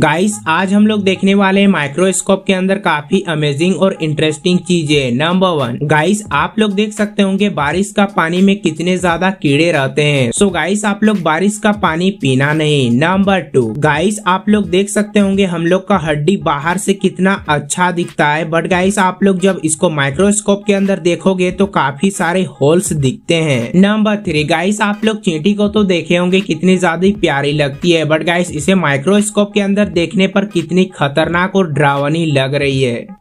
guys आज हम लोग देखने वाले हैं माइक्रोस्कोप के अंदर काफी अमेजिंग और इंटरेस्टिंग चीजें नंबर वन गाइस आप लोग देख सकते होंगे बारिश का पानी में कितने ज्यादा कीड़े रहते हैं सो so गाइस आप लोग बारिश का पानी पीना नहीं नंबर टू गाइस आप लोग देख सकते होंगे हम लोग का हड्डी बाहर से कितना अच्छा दिखता है बट गाइस आप लोग जब इसको माइक्रोस्कोप के अंदर देखोगे तो काफी सारे होल्स दिखते है नंबर थ्री गाइस आप लोग चींटी को तो देखे होंगे कितनी ज्यादा प्यारी लगती है बट गाइस इसे माइक्रोस्कोप के अंदर अंदर देखने पर कितनी खतरनाक और ड्रावनी लग रही है